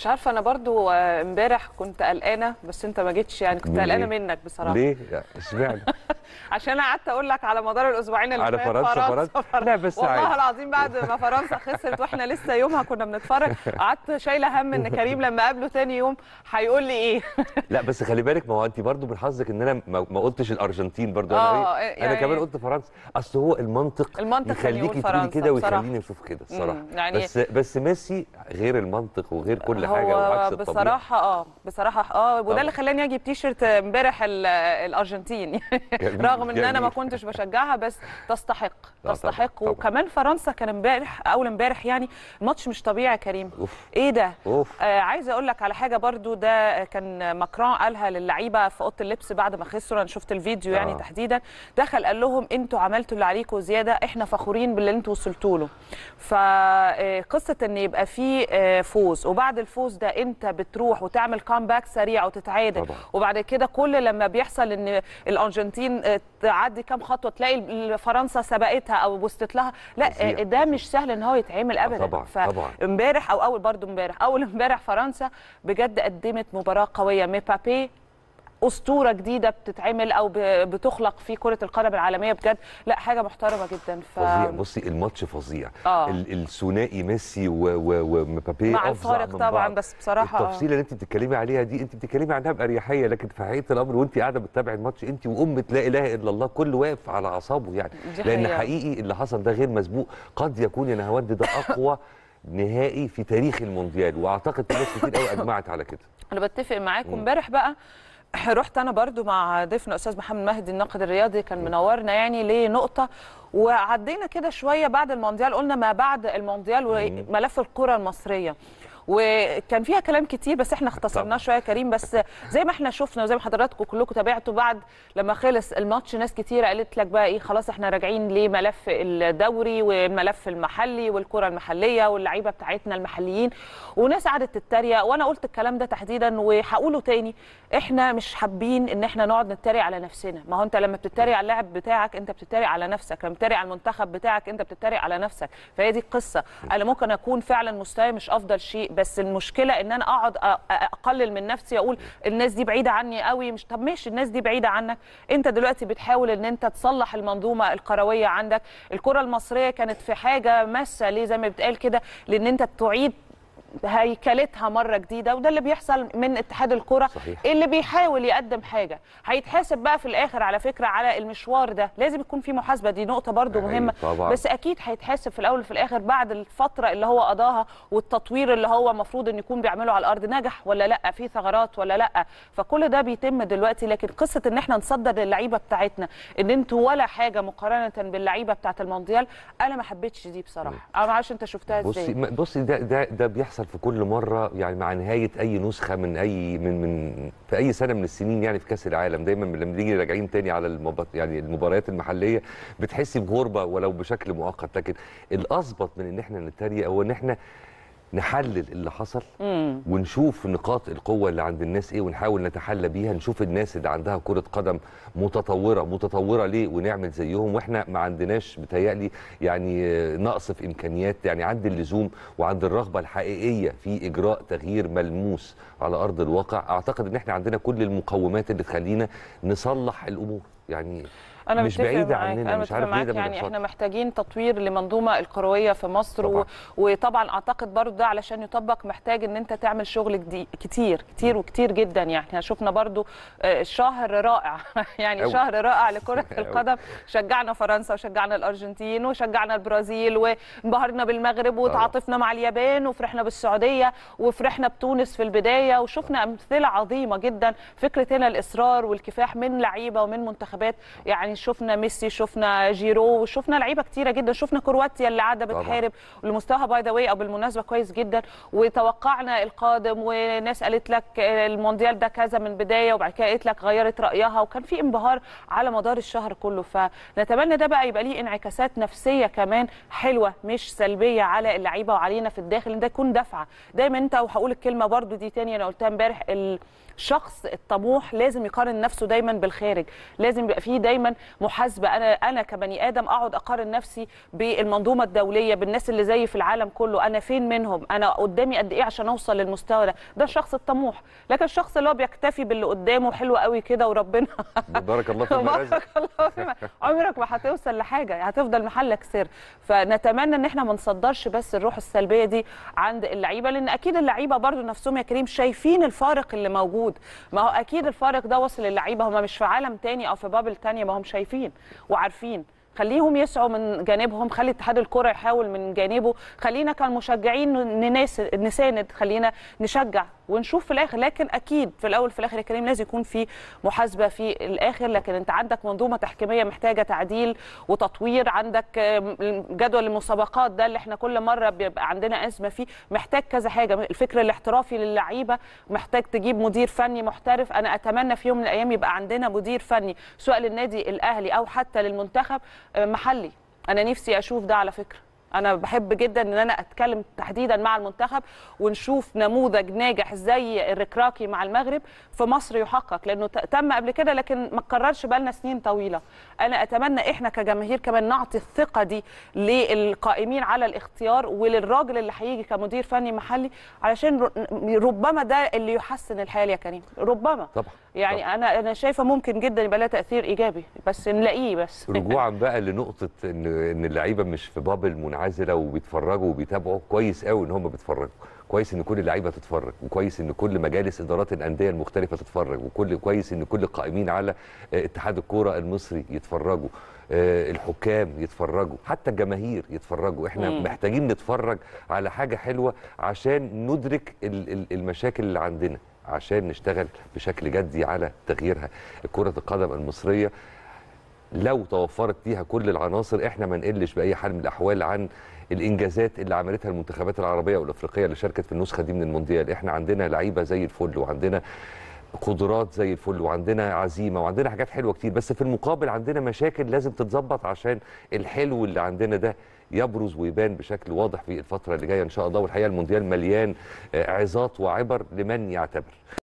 مش عارفه انا برضو آه، امبارح كنت قلقانه بس انت ما جيتش يعني كنت قلقانه منك بصراحه ليه اشمعنى عشان انا قعدت اقول لك على مدار الاسبوعين اللي على فرنسا فرنسا, فرنسا. لا بس والله العظيم بعد ما فرنسا خسرت واحنا لسه يومها كنا بنتفرج قعدت شايله هم ان كريم لما قابله تاني يوم هيقول لي ايه لا بس خلي بالك ما هو انت برضو من حظك ان انا ما قلتش الارجنتين برضو انا آه، ايه آه، يعني انا كمان قلت فرنسا اصل هو المنطق المنطق يخليكي تقولي كده ويخليني اشوف كده الصراحه يعني بس بس ميسي غير المنطق وغير كل حاجه وعكس الطبيعي بصراحه اه بصراحه اه وده اللي خلاني اجيب تي شيرت امبارح الارجنتين رغم ان انا ما كنتش بشجعها بس تستحق تستحق طبعا. وكمان فرنسا كان امبارح اول امبارح يعني ماتش مش طبيعي يا كريم أوف. ايه ده أوف. آه عايز اقول لك على حاجه برضو ده كان ماكرون قالها للعيبه في اوضه اللبس بعد ما خسروا انا شفت الفيديو يعني آه. يعني تحديدا دخل قال لهم انتوا عملتوا اللي عليكم زياده احنا فخورين باللي انتوا وصلتوا له فقصه آه، ان يبقى في آه، فوز وبعد الفوز الفوز ده انت بتروح وتعمل كامباك سريع وتتعادل طبعا. وبعد كده كل لما بيحصل ان الارجنتين آه، تعدي كام خطوه تلاقي فرنسا سبقتها او وصلت لها لا آه، زيار. ده مش سهل ان هو يتعمل آه، ابدا طبعا فامبارح او اول برضو امبارح اول امبارح فرنسا بجد قدمت مباراه قويه ميبابي اسطوره جديده بتتعمل او بتخلق في كره القدم العالميه بجد لا حاجه محترمه جدا ف... فظيع بصي الماتش فظيع آه. الثنائي ميسي ومبابي و... مع الفارق طبعا بس بصراحه التفصيله اللي انت بتتكلمي عليها دي انت بتتكلمي عنها باريحيه لكن في حقيقه الامر وانت قاعده بتتابعي الماتش انت وامه لا اله الا الله كل واقف على اعصابه يعني لان حقيقي اللي حصل ده غير مسبوق قد يكون يا نهاوند ده اقوى نهائي في تاريخ المونديال واعتقد ناس كتير قوي اجمعت على كده انا بتفق معاك امبارح بقى رحت انا برضو مع ضيفنا استاذ محمد مهدي الناقد الرياضي كان منورنا يعني لنقطه وعدينا كده شويه بعد المونديال قلنا ما بعد المونديال وملف الكره المصريه وكان فيها كلام كتير بس احنا اختصرناه شويه يا كريم بس زي ما احنا شفنا وزي ما حضراتكم كلكم تابعتوا بعد لما خلص الماتش ناس كتير قالت لك بقى ايه خلاص احنا راجعين لملف الدوري والملف المحلي والكره المحليه واللعيبه بتاعتنا المحليين وناس قعدت تتريق وانا قلت الكلام ده تحديدا وهقوله تاني احنا مش حابين ان احنا نقعد نتريق على نفسنا ما هو انت لما بتتريق على اللاعب بتاعك انت بتتريق على نفسك لما بتتريق على المنتخب بتاعك انت بتتريق على نفسك فهي دي القصه انا ممكن اكون فعلا مستواي مش افضل شيء بس المشكله ان انا اقعد اقلل من نفسي اقول الناس دي بعيده عني قوي مش طب ماشي الناس دي بعيده عنك انت دلوقتي بتحاول ان انت تصلح المنظومه الكرويه عندك الكره المصريه كانت في حاجه ماسه ليه زي ما بتقال كده لان انت تعيد هيكلتها مره جديده وده اللي بيحصل من اتحاد الكره صحيح. اللي بيحاول يقدم حاجه هيتحاسب بقى في الاخر على فكره على المشوار ده لازم يكون في محاسبه دي نقطه برده أيوة، مهمه طبعا. بس اكيد هيتحاسب في الاول وفي الاخر بعد الفتره اللي هو قضاها والتطوير اللي هو المفروض ان يكون بيعمله على الارض نجح ولا لا في ثغرات ولا لا فكل ده بيتم دلوقتي لكن قصه ان احنا نصدر اللعيبه بتاعتنا ان انتوا ولا حاجه مقارنه باللعيبه بتاعه المونديال انا ما حبيتش دي بصراحه انا ما انت شفتها ازاي بصي بصي ده ده ده بيحصل بيحصل في كل مره يعني مع نهايه اي نسخه من اي من من في اي سنه من السنين يعني في كاس العالم دايما لما نيجي راجعين تاني على يعني المباريات المحليه بتحسي بغربه ولو بشكل مؤقت لكن الاظبط من ان احنا نتريق هو ان احنا نحلل اللي حصل ونشوف نقاط القوه اللي عند الناس ايه ونحاول نتحلى بيها نشوف الناس اللي عندها كره قدم متطوره متطوره ليه ونعمل زيهم واحنا ما عندناش بتهيألي يعني نقص في امكانيات يعني عند اللزوم وعند الرغبه الحقيقيه في اجراء تغيير ملموس على ارض الواقع اعتقد ان احنا عندنا كل المقومات اللي تخلينا نصلح الامور يعني انا مش بعيده معاك. عننا أنا مش عارف ليه يعني احنا محتاجين تطوير لمنظومه القرويه في مصر طبعا. و... وطبعا اعتقد برضو ده علشان يطبق محتاج ان انت تعمل شغل جديد كتير كتير وكتير جدا يعني احنا شفنا برضو آه، شهر رائع يعني أو. شهر رائع لكره القدم شجعنا فرنسا وشجعنا الارجنتين وشجعنا البرازيل وانبهرنا بالمغرب وتعاطفنا مع اليابان وفرحنا بالسعوديه وفرحنا بتونس في البدايه وشفنا امثله عظيمه جدا فكره هنا الاصرار والكفاح من لعيبه ومن منتخبات يعني يعني شفنا ميسي شفنا جيرو شفنا لعيبه كتيره جدا شفنا كرواتيا اللي قاعده بتحارب والمستوى باي ذا واي او بالمناسبه كويس جدا وتوقعنا القادم وناس قالت لك المونديال ده كذا من بدايه وبعد كده قالت لك غيرت رايها وكان في انبهار على مدار الشهر كله فنتمنى ده بقى يبقى ليه انعكاسات نفسيه كمان حلوه مش سلبيه على اللعيبه وعلينا في الداخل ده يكون دفعه دايما انت وهقول الكلمه برده دي تاني انا قلتها امبارح الشخص الطموح لازم يقارن نفسه دايما بالخارج لازم يبقى فيه دايما محاسبه انا انا كبني ادم اقعد اقارن نفسي بالمنظومه الدوليه بالناس اللي زيي في العالم كله انا فين منهم انا قدامي قد ايه عشان اوصل للمستوى ده ده الشخص الطموح لكن الشخص اللي هو بيكتفي باللي قدامه حلو قوي كده وربنا بارك الله في المرازق الله عمرك ما هتوصل لحاجه هتفضل محلك سر فنتمنى ان احنا ما نصدرش بس الروح السلبيه دي عند اللعيبه لان اكيد اللعيبه برضو نفسهم يا كريم شايفين الفارق اللي موجود ما هو اكيد الفارق ده وصل للعيبه هم مش في عالم تاني او في بابل تانيه ما هم شايفين وعارفين خليهم يسعوا من جانبهم خلي اتحاد الكره يحاول من جانبه خلينا كمشجعين نناس نساند خلينا نشجع ونشوف في الاخر لكن اكيد في الاول في الاخر يا كريم لازم يكون في محاسبه في الاخر لكن انت عندك منظومه تحكيميه محتاجه تعديل وتطوير عندك جدول المسابقات ده اللي احنا كل مره بيبقى عندنا ازمه فيه محتاج كذا حاجه الفكر الاحترافي للعيبه محتاج تجيب مدير فني محترف انا اتمنى في يوم من الايام يبقى عندنا مدير فني سواء للنادي الاهلي او حتى للمنتخب آه، محلي انا نفسي اشوف ده على فكره انا بحب جدا ان انا اتكلم تحديدا مع المنتخب ونشوف نموذج ناجح زي الركراكي مع المغرب في مصر يحقق لانه تم قبل كده لكن ما اتكررش بقالنا سنين طويله انا اتمنى احنا كجماهير كمان نعطي الثقه دي للقائمين على الاختيار وللراجل اللي هيجي كمدير فني محلي علشان ربما ده اللي يحسن الحال يا كريم ربما طبعا يعني طب. انا انا شايفه ممكن جدا يبقى لها تاثير ايجابي بس نلاقيه بس رجوعا بقى لنقطه ان ان اللعيبه مش في بابل منعزله وبيتفرجوا وبيتابعوا كويس قوي ان هم بيتفرجوا كويس ان كل اللعيبه تتفرج وكويس ان كل مجالس ادارات الانديه المختلفه تتفرج وكل كويس ان كل القائمين على آه، اتحاد الكوره المصري يتفرجوا آه، الحكام يتفرجوا حتى الجماهير يتفرجوا احنا مم. محتاجين نتفرج على حاجه حلوه عشان ندرك المشاكل اللي عندنا عشان نشتغل بشكل جدي على تغييرها كرة القدم المصرية لو توفرت فيها كل العناصر احنا ما نقلش باي حال من الاحوال عن الانجازات اللي عملتها المنتخبات العربيه والافريقيه اللي شاركت في النسخه دي من المونديال احنا عندنا لعيبه زي الفل وعندنا قدرات زي الفل وعندنا عزيمه وعندنا حاجات حلوه كتير بس في المقابل عندنا مشاكل لازم تتظبط عشان الحلو اللي عندنا ده يبرز ويبان بشكل واضح في الفتره اللي جايه ان شاء الله والحقيقه المونديال مليان آه، عظات وعبر لمن يعتبر